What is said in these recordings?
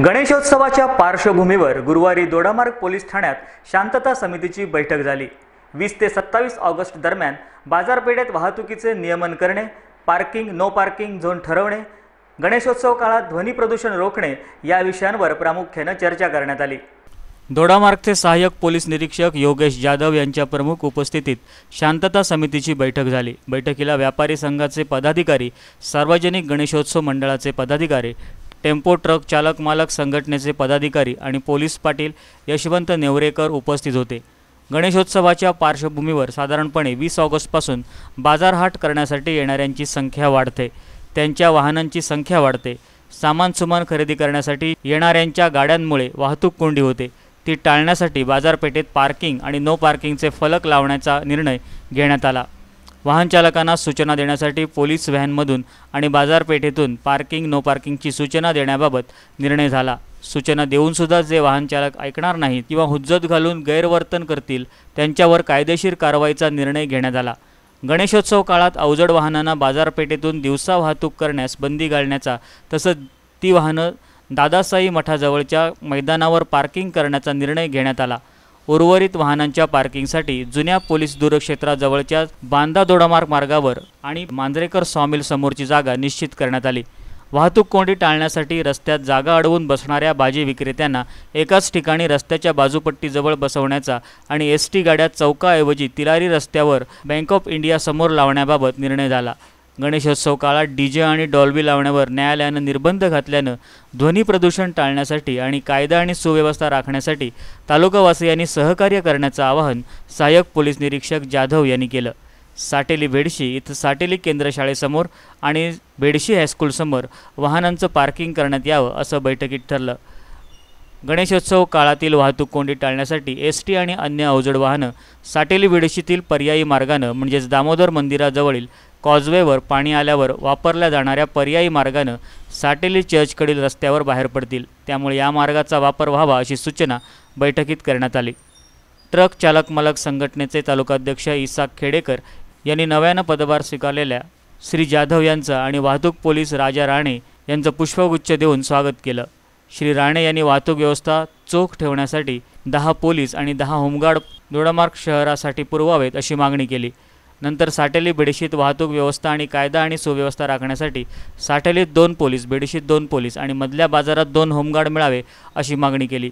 गणेशोत्सवाच्या पार्श्वभूमीवर गुरुवारी दोडामार्ग पोलीस ठाण्यात शांतता समितीची बैठक झाली वीस ते सत्तावीस ऑगस्ट दरम्यान बाजारपेठेत वाहतुकीचे नियमन करणे पार्किंग नो पार्किंग झोन ठरवणे गणेशोत्सव काळात ध्वनी प्रदूषण रोखणे या विषयांवर प्रामुख्यानं चर्चा करण्यात आली दोडामार्गचे सहाय्यक पोलीस निरीक्षक योगेश जाधव यांच्या प्रमुख उपस्थितीत शांतता समितीची बैठक झाली बैठकीला व्यापारी संघाचे पदाधिकारी सार्वजनिक गणेशोत्सव मंडळाचे पदाधिकारी टेम्पो ट्रक चालक मालक संघटनेचे पदाधिकारी आणि पोलीस पाटील यशवंत नेवरेकर उपस्थित होते गणेशोत्सवाच्या पार्श्वभूमीवर साधारणपणे वीस ऑगस्टपासून बाजारहाट करण्यासाठी येणाऱ्यांची संख्या वाढते त्यांच्या वाहनांची संख्या वाढते सामानसुमान खरेदी करण्यासाठी येणाऱ्यांच्या गाड्यांमुळे वाहतूक कोंडी होते ती टाळण्यासाठी बाजारपेठेत पार्किंग आणि नो पार्किंगचे फलक लावण्याचा निर्णय घेण्यात आला वाहनचालकांना सूचना देण्यासाठी पोलीस व्हॅनमधून आणि बाजारपेठेतून पार्किंग नो पार्किंगची सूचना देण्याबाबत निर्णय झाला सूचना देऊनसुद्धा जे वाहनचालक ऐकणार नाहीत किंवा हुज्जत घालून गैरवर्तन करतील त्यांच्यावर कायदेशीर कारवाईचा निर्णय घेण्यात आला गणेशोत्सव काळात अवजड वाहनांना बाजारपेठेतून दिवसा वाहतूक करण्यास बंदी घालण्याचा तसंच ती वाहनं दादासाई मठाजवळच्या मैदानावर पार्किंग करण्याचा निर्णय घेण्यात आला उर्वरित वाहनांच्या पार्किंगसाठी जुन्या पोलीस दूरक्षेत्राजवळच्या बांदा दोडामार्ग मार्गावर आणि मांजरेकर सॉमिल समोरची जागा निश्चित करण्यात आली वाहतूक कोंडी टाळण्यासाठी रस्त्यात जागा अडवून बसणाऱ्या भाजी विक्रेत्यांना एकाच ठिकाणी रस्त्याच्या बाजूपट्टीजवळ बसवण्याचा आणि एस टी गाड्या चौकाऐवजी तिलारी रस्त्यावर बँक ऑफ इंडियासमोर लावण्याबाबत निर्णय झाला गणेशोत्सव काळात डीजे आणि डॉल्बी लावण्यावर न्यायालयानं निर्बंध घातल्यानं ध्वनी प्रदूषण टाळण्यासाठी आणि कायदा आणि सुव्यवस्था राखण्यासाठी तालुकावासियांनी सहकार्य करण्याचं आवाहन सहाय्यक पोलीस निरीक्षक जाधव यांनी केलं साटेली भेडशी इथं साटेली केंद्रशाळेसमोर आणि भेडशी हायस्कूलसमोर वाहनांचं पार्किंग करण्यात यावं असं बैठकीत ठरलं गणेशोत्सव काळातील वाहतूक कोंडी टाळण्यासाठी एस टी आणि अन्य अवजड वाहनं साटेली भेडशीतील पर्यायी मार्गानं म्हणजेच दामोदर मंदिराजवळील कॉजवेवर पाणी आल्यावर वापरल्या जाणाऱ्या पर्यायी मार्गानं साटेली चर्चकडील रस्त्यावर बाहेर पडतील त्यामुळे या मार्गाचा वापर व्हावा अशी सूचना बैठकीत करण्यात आली ट्रक चालक मालक संघटनेचे तालुकाध्यक्ष इसाक खेडेकर यांनी नव्यानं पदभार स्वीकारलेल्या श्री जाधव यांचं आणि वाहतूक पोलीस राजा राणे यांचं पुष्पगुच्छ देऊन स्वागत केलं श्री राणे यांनी वाहतूक व्यवस्था चोख ठेवण्यासाठी दहा पोलीस आणि दहा होमगार्ड दोडामार्ग शहरासाठी पुरवावेत अशी मागणी केली नंतर साठेली बेडशीत वाहतूक व्यवस्था आणि कायदा आणि सुव्यवस्था राखण्यासाठी साठेलीत दोन पोलीस बेडशीत दोन पोलीस आणि मधल्या बाजारात दोन होमगार्ड मिळावे अशी मागणी केली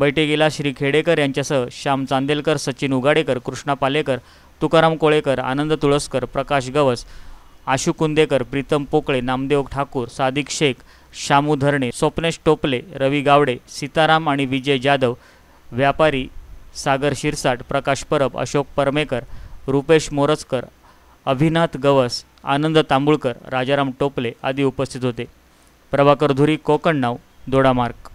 बैठकीला श्री खेडेकर यांच्यासह श्याम चांदेलकर सचिन उगाडेकर कृष्णा पालेकर तुकाराम कोळेकर आनंद तुळसकर प्रकाश गवस आशू कुंदेकर प्रीतम पोकळे नामदेव ठाकूर सादिक शेख शामू धरणे स्वप्नेश टोपले रवी गावडे सीताराम आणि विजय जाधव व्यापारी सागर शिरसाट प्रकाश परब अशोक परमेकर रूपेश मोरजकर अभिनाथ गवस आनंद तांबुळकर राजाराम टोपले आदी उपस्थित होते प्रभाकर धुरी कोकण नाव दोडामार्क